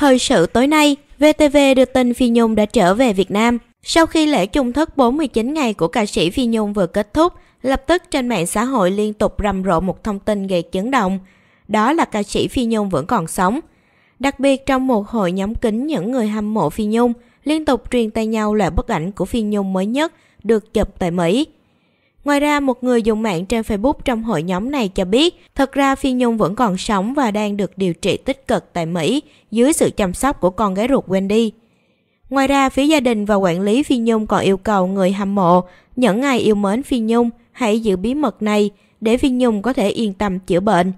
Thời sự tối nay, VTV đưa tin Phi Nhung đã trở về Việt Nam. Sau khi lễ chung thất 49 ngày của ca sĩ Phi Nhung vừa kết thúc, lập tức trên mạng xã hội liên tục rầm rộ một thông tin gây chấn động. Đó là ca sĩ Phi Nhung vẫn còn sống. Đặc biệt trong một hội nhóm kính những người hâm mộ Phi Nhung, liên tục truyền tay nhau loại bức ảnh của Phi Nhung mới nhất được chụp tại Mỹ. Ngoài ra, một người dùng mạng trên Facebook trong hội nhóm này cho biết, thật ra Phi Nhung vẫn còn sống và đang được điều trị tích cực tại Mỹ dưới sự chăm sóc của con gái ruột Wendy. Ngoài ra, phía gia đình và quản lý Phi Nhung còn yêu cầu người hâm mộ, những ai yêu mến Phi Nhung hãy giữ bí mật này để Phi Nhung có thể yên tâm chữa bệnh.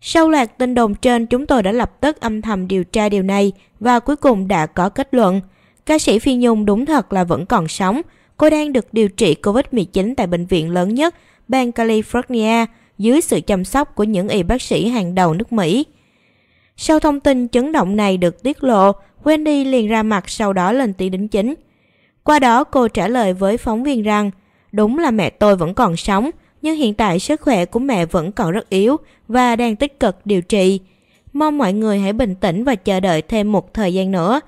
Sau loạt tin đồn trên, chúng tôi đã lập tức âm thầm điều tra điều này và cuối cùng đã có kết luận. Ca sĩ Phi Nhung đúng thật là vẫn còn sống, Cô đang được điều trị COVID-19 tại bệnh viện lớn nhất bang California dưới sự chăm sóc của những y bác sĩ hàng đầu nước Mỹ. Sau thông tin chấn động này được tiết lộ, Wendy liền ra mặt sau đó lên tiếng đính chính. Qua đó cô trả lời với phóng viên rằng, đúng là mẹ tôi vẫn còn sống, nhưng hiện tại sức khỏe của mẹ vẫn còn rất yếu và đang tích cực điều trị. Mong mọi người hãy bình tĩnh và chờ đợi thêm một thời gian nữa.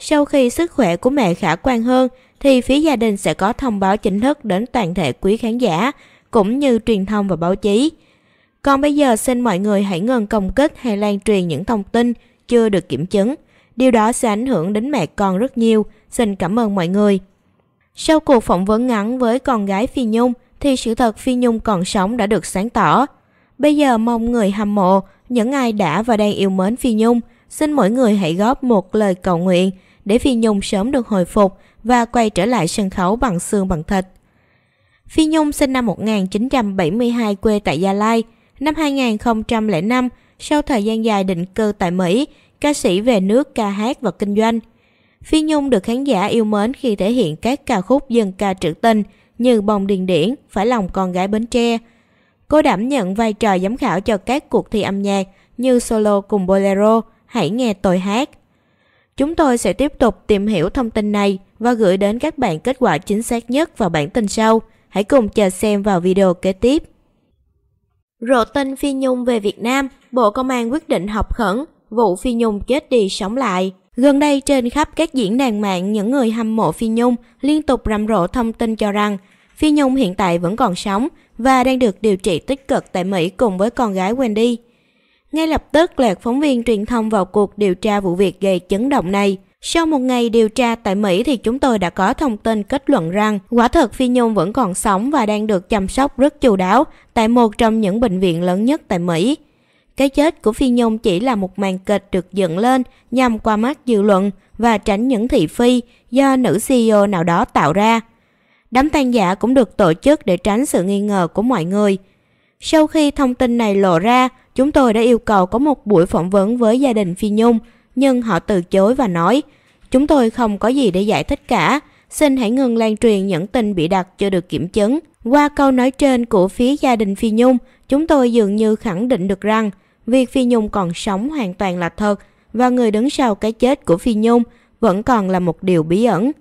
Sau khi sức khỏe của mẹ khả quan hơn, thì phía gia đình sẽ có thông báo chính thức đến toàn thể quý khán giả, cũng như truyền thông và báo chí. Còn bây giờ xin mọi người hãy ngừng công kích hay lan truyền những thông tin chưa được kiểm chứng. Điều đó sẽ ảnh hưởng đến mẹ con rất nhiều. Xin cảm ơn mọi người. Sau cuộc phỏng vấn ngắn với con gái Phi Nhung thì sự thật Phi Nhung còn sống đã được sáng tỏ. Bây giờ mong người hâm mộ, những ai đã và đang yêu mến Phi Nhung, xin mọi người hãy góp một lời cầu nguyện – để Phi Nhung sớm được hồi phục và quay trở lại sân khấu bằng xương bằng thịt. Phi Nhung sinh năm 1972 quê tại Gia Lai. Năm 2005, sau thời gian dài định cư tại Mỹ, ca sĩ về nước ca hát và kinh doanh. Phi Nhung được khán giả yêu mến khi thể hiện các ca khúc dân ca trữ tình như Bồng Điền Điển, Phải lòng con gái Bến Tre. Cô đảm nhận vai trò giám khảo cho các cuộc thi âm nhạc như solo cùng bolero, Hãy nghe tôi hát, Chúng tôi sẽ tiếp tục tìm hiểu thông tin này và gửi đến các bạn kết quả chính xác nhất vào bản tin sau. Hãy cùng chờ xem vào video kế tiếp. Rộ tin Phi Nhung về Việt Nam, Bộ Công an quyết định học khẩn, vụ Phi Nhung chết đi sống lại. Gần đây trên khắp các diễn đàn mạng, những người hâm mộ Phi Nhung liên tục rầm rộ thông tin cho rằng Phi Nhung hiện tại vẫn còn sống và đang được điều trị tích cực tại Mỹ cùng với con gái Wendy. Ngay lập tức loạt phóng viên truyền thông vào cuộc điều tra vụ việc gây chấn động này. Sau một ngày điều tra tại Mỹ thì chúng tôi đã có thông tin kết luận rằng quả thật Phi Nhung vẫn còn sống và đang được chăm sóc rất chu đáo tại một trong những bệnh viện lớn nhất tại Mỹ. Cái chết của Phi Nhung chỉ là một màn kịch được dựng lên nhằm qua mắt dư luận và tránh những thị phi do nữ CEO nào đó tạo ra. Đám tang giả cũng được tổ chức để tránh sự nghi ngờ của mọi người – sau khi thông tin này lộ ra, chúng tôi đã yêu cầu có một buổi phỏng vấn với gia đình Phi Nhung, nhưng họ từ chối và nói, chúng tôi không có gì để giải thích cả, xin hãy ngừng lan truyền những tin bị đặt chưa được kiểm chứng. Qua câu nói trên của phía gia đình Phi Nhung, chúng tôi dường như khẳng định được rằng việc Phi Nhung còn sống hoàn toàn là thật và người đứng sau cái chết của Phi Nhung vẫn còn là một điều bí ẩn.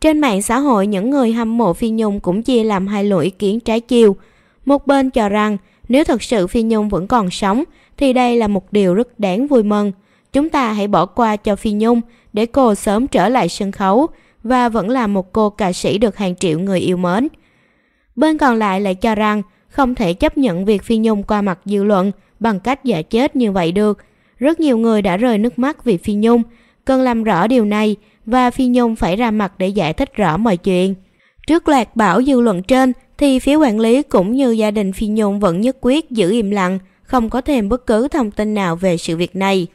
Trên mạng xã hội, những người hâm mộ Phi Nhung cũng chia làm hai luồng ý kiến trái chiều – một bên cho rằng nếu thật sự Phi Nhung vẫn còn sống thì đây là một điều rất đáng vui mừng. Chúng ta hãy bỏ qua cho Phi Nhung để cô sớm trở lại sân khấu và vẫn là một cô ca sĩ được hàng triệu người yêu mến. Bên còn lại lại cho rằng không thể chấp nhận việc Phi Nhung qua mặt dư luận bằng cách giả chết như vậy được. Rất nhiều người đã rơi nước mắt vì Phi Nhung, cần làm rõ điều này và Phi Nhung phải ra mặt để giải thích rõ mọi chuyện. Trước loạt bảo dư luận trên, thì phía quản lý cũng như gia đình Phi Nhung vẫn nhất quyết giữ im lặng, không có thêm bất cứ thông tin nào về sự việc này.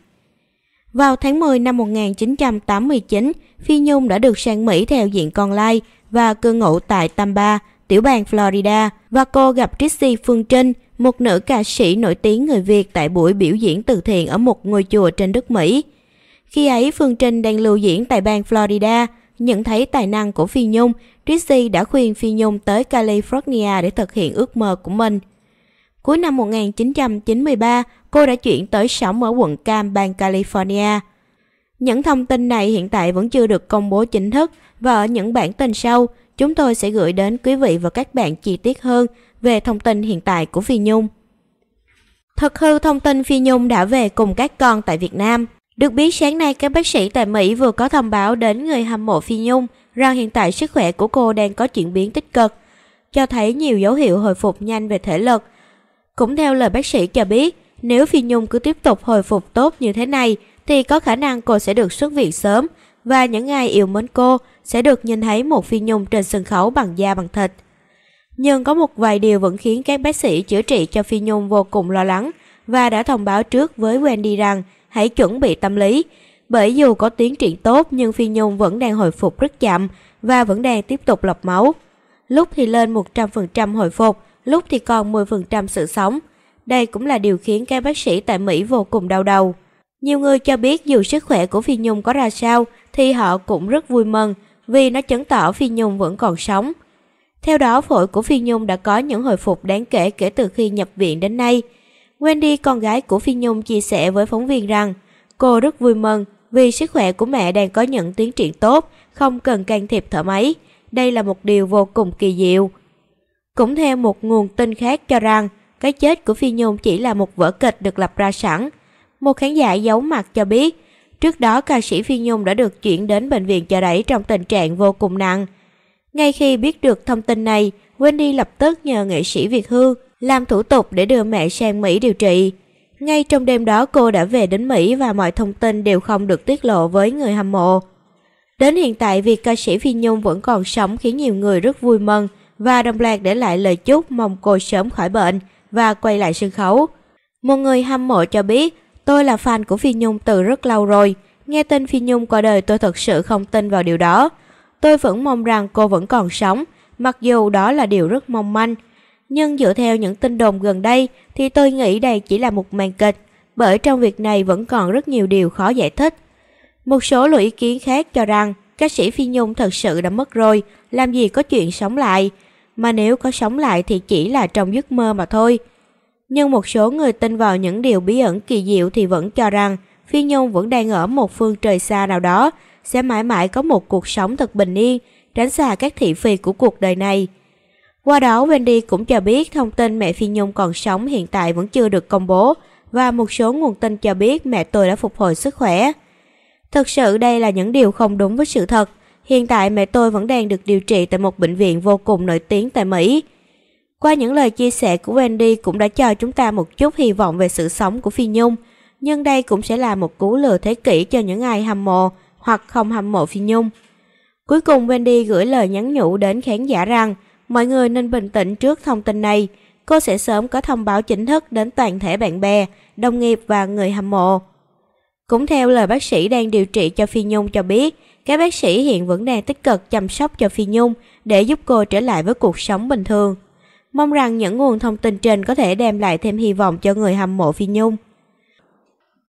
Vào tháng 10 năm 1989, Phi Nhung đã được sang Mỹ theo diện con lai và cư ngụ tại Tampa, tiểu bang Florida và cô gặp Trixie Phương Trinh, một nữ ca sĩ nổi tiếng người Việt tại buổi biểu diễn từ thiện ở một ngôi chùa trên đất Mỹ. Khi ấy Phương Trinh đang lưu diễn tại bang Florida, nhận thấy tài năng của Phi Nhung Trixie đã khuyên Phi Nhung tới California để thực hiện ước mơ của mình. Cuối năm 1993, cô đã chuyển tới sống ở quận Cam, bang California. Những thông tin này hiện tại vẫn chưa được công bố chính thức và ở những bản tin sau, chúng tôi sẽ gửi đến quý vị và các bạn chi tiết hơn về thông tin hiện tại của Phi Nhung. Thật hư thông tin Phi Nhung đã về cùng các con tại Việt Nam. Được biết sáng nay các bác sĩ tại Mỹ vừa có thông báo đến người hâm mộ Phi Nhung rằng hiện tại sức khỏe của cô đang có chuyển biến tích cực, cho thấy nhiều dấu hiệu hồi phục nhanh về thể lực. Cũng theo lời bác sĩ cho biết, nếu Phi Nhung cứ tiếp tục hồi phục tốt như thế này thì có khả năng cô sẽ được xuất viện sớm và những ai yêu mến cô sẽ được nhìn thấy một Phi Nhung trên sân khấu bằng da bằng thịt. Nhưng có một vài điều vẫn khiến các bác sĩ chữa trị cho Phi Nhung vô cùng lo lắng và đã thông báo trước với Wendy rằng hãy chuẩn bị tâm lý bởi dù có tiến triển tốt nhưng Phi Nhung vẫn đang hồi phục rất chậm và vẫn đang tiếp tục lọc máu. Lúc thì lên 100% hồi phục, lúc thì còn 10% sự sống. Đây cũng là điều khiến các bác sĩ tại Mỹ vô cùng đau đầu. Nhiều người cho biết dù sức khỏe của Phi Nhung có ra sao thì họ cũng rất vui mừng vì nó chứng tỏ Phi Nhung vẫn còn sống. Theo đó, phổi của Phi Nhung đã có những hồi phục đáng kể kể từ khi nhập viện đến nay. Wendy, con gái của Phi Nhung, chia sẻ với phóng viên rằng Cô rất vui mừng vì sức khỏe của mẹ đang có những tiến triển tốt, không cần can thiệp thở máy. Đây là một điều vô cùng kỳ diệu. Cũng theo một nguồn tin khác cho rằng, cái chết của Phi Nhung chỉ là một vở kịch được lập ra sẵn. Một khán giả giấu mặt cho biết, trước đó ca sĩ Phi Nhung đã được chuyển đến bệnh viện chợ đẩy trong tình trạng vô cùng nặng. Ngay khi biết được thông tin này, Wendy lập tức nhờ nghệ sĩ Việt Hương làm thủ tục để đưa mẹ sang Mỹ điều trị. Ngay trong đêm đó cô đã về đến Mỹ và mọi thông tin đều không được tiết lộ với người hâm mộ. Đến hiện tại, việc ca sĩ Phi Nhung vẫn còn sống khiến nhiều người rất vui mừng và đồng loạt để lại lời chúc mong cô sớm khỏi bệnh và quay lại sân khấu. Một người hâm mộ cho biết, tôi là fan của Phi Nhung từ rất lâu rồi. Nghe tin Phi Nhung qua đời tôi thật sự không tin vào điều đó. Tôi vẫn mong rằng cô vẫn còn sống, mặc dù đó là điều rất mong manh nhưng dựa theo những tin đồn gần đây thì tôi nghĩ đây chỉ là một màn kịch, bởi trong việc này vẫn còn rất nhiều điều khó giải thích. Một số luận ý kiến khác cho rằng ca sĩ Phi Nhung thật sự đã mất rồi, làm gì có chuyện sống lại, mà nếu có sống lại thì chỉ là trong giấc mơ mà thôi. Nhưng một số người tin vào những điều bí ẩn kỳ diệu thì vẫn cho rằng Phi Nhung vẫn đang ở một phương trời xa nào đó, sẽ mãi mãi có một cuộc sống thật bình yên, tránh xa các thị phi của cuộc đời này. Qua đó Wendy cũng cho biết thông tin mẹ Phi Nhung còn sống hiện tại vẫn chưa được công bố và một số nguồn tin cho biết mẹ tôi đã phục hồi sức khỏe. Thực sự đây là những điều không đúng với sự thật. Hiện tại mẹ tôi vẫn đang được điều trị tại một bệnh viện vô cùng nổi tiếng tại Mỹ. Qua những lời chia sẻ của Wendy cũng đã cho chúng ta một chút hy vọng về sự sống của Phi Nhung, nhưng đây cũng sẽ là một cú lừa thế kỷ cho những ai hâm mộ hoặc không hâm mộ Phi Nhung. Cuối cùng Wendy gửi lời nhắn nhủ đến khán giả rằng Mọi người nên bình tĩnh trước thông tin này. Cô sẽ sớm có thông báo chính thức đến toàn thể bạn bè, đồng nghiệp và người hâm mộ. Cũng theo lời bác sĩ đang điều trị cho Phi Nhung cho biết, các bác sĩ hiện vẫn đang tích cực chăm sóc cho Phi Nhung để giúp cô trở lại với cuộc sống bình thường. Mong rằng những nguồn thông tin trên có thể đem lại thêm hy vọng cho người hâm mộ Phi Nhung.